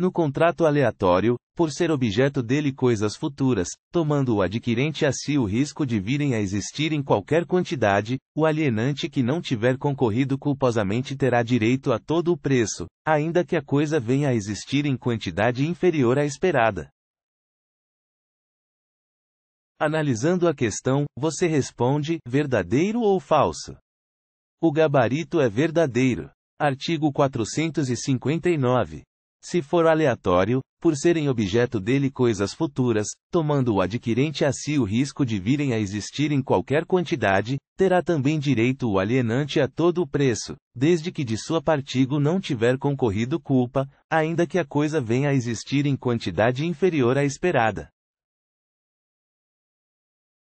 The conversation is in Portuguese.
No contrato aleatório, por ser objeto dele coisas futuras, tomando o adquirente a si o risco de virem a existir em qualquer quantidade, o alienante que não tiver concorrido culposamente terá direito a todo o preço, ainda que a coisa venha a existir em quantidade inferior à esperada. Analisando a questão, você responde: verdadeiro ou falso? O gabarito é verdadeiro. Artigo 459. Se for aleatório, por serem objeto dele coisas futuras, tomando o adquirente a si o risco de virem a existir em qualquer quantidade, terá também direito o alienante a todo o preço, desde que de sua partigo não tiver concorrido culpa, ainda que a coisa venha a existir em quantidade inferior à esperada.